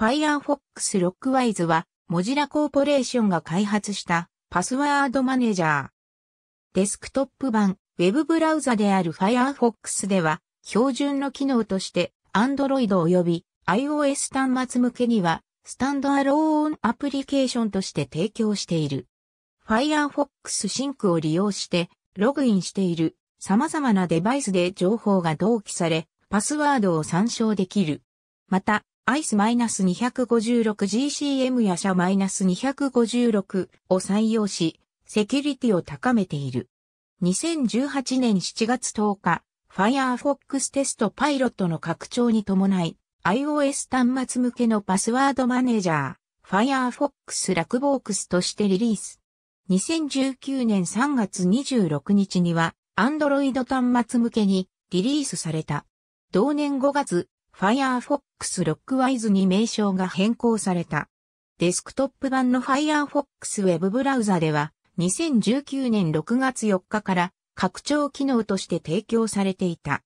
Firefox Lockwise は、モジラコーポレーションが開発したパスワードマネージャー。デスクトップ版、ウェブブラウザである Firefox では、標準の機能として、Android 及び iOS 端末向けには、スタンドアローンアプリケーションとして提供している。Firefox シンクを利用して、ログインしている様々なデバイスで情報が同期され、パスワードを参照できる。また、アイス -256GCM や社 -256 を採用し、セキュリティを高めている。2018年7月10日、Firefox テストパイロットの拡張に伴い、iOS 端末向けのパスワードマネージャー、Firefox ラクボークスとしてリリース。2019年3月26日には、Android 端末向けにリリースされた。同年5月、Firefox Lockwise に名称が変更された。デスクトップ版の Firefox Web ブラウザでは、2019年6月4日から拡張機能として提供されていた。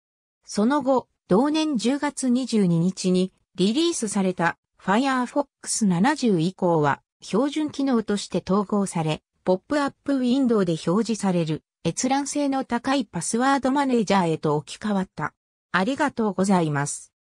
その後、同年10月22日にリリースされた Firefox 70以降は標準機能として統合され、ポップアップウィンドウで表示される閲覧性の高いパスワードマネージャーへと置き換わった。ありがとうございます。